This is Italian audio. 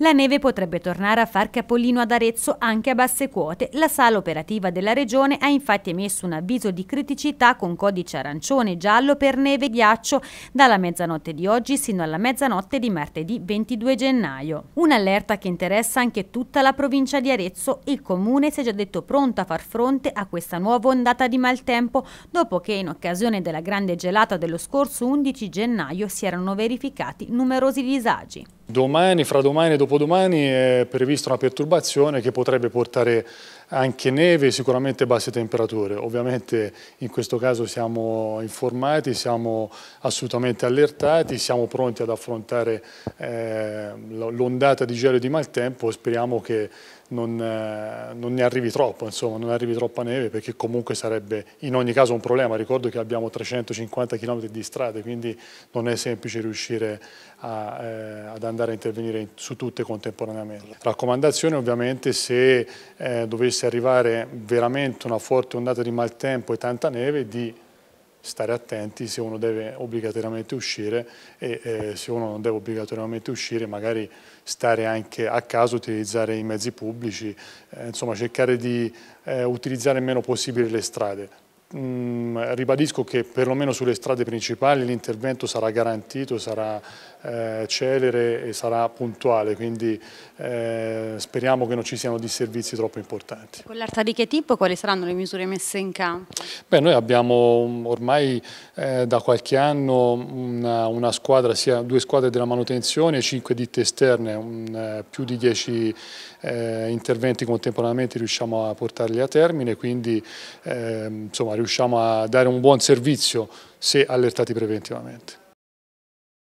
La neve potrebbe tornare a far capolino ad Arezzo anche a basse quote. La sala operativa della regione ha infatti emesso un avviso di criticità con codice arancione e giallo per neve e ghiaccio dalla mezzanotte di oggi sino alla mezzanotte di martedì 22 gennaio. Un'allerta che interessa anche tutta la provincia di Arezzo. Il comune si è già detto pronto a far fronte a questa nuova ondata di maltempo dopo che in occasione della grande gelata dello scorso 11 gennaio si erano verificati numerosi disagi. Domani, fra domani e dopodomani è prevista una perturbazione che potrebbe portare anche neve e sicuramente basse temperature. Ovviamente in questo caso siamo informati, siamo assolutamente allertati, siamo pronti ad affrontare eh, l'ondata di gelo e di maltempo speriamo che non, eh, non, ne arrivi troppo, insomma, non arrivi troppa neve perché comunque sarebbe in ogni caso un problema. Ricordo che abbiamo 350 km di strade, quindi non è semplice riuscire a, eh, ad andare a intervenire su tutte contemporaneamente. Raccomandazione ovviamente se eh, dovesse dovesse arrivare veramente una forte ondata di maltempo e tanta neve di stare attenti se uno deve obbligatoriamente uscire e eh, se uno non deve obbligatoriamente uscire magari stare anche a casa, utilizzare i mezzi pubblici, eh, insomma cercare di eh, utilizzare il meno possibile le strade ribadisco che perlomeno sulle strade principali l'intervento sarà garantito, sarà eh, celere e sarà puntuale, quindi eh, speriamo che non ci siano disservizi troppo importanti. Con l'Arta di che tipo? Quali saranno le misure messe in campo? Beh, noi abbiamo mm, ormai eh, da qualche anno una, una squadra, due squadre della manutenzione e cinque ditte esterne, un, eh, più di dieci eh, interventi contemporaneamente riusciamo a portarli a termine, quindi ehm, insomma, riusciamo a dare un buon servizio se allertati preventivamente.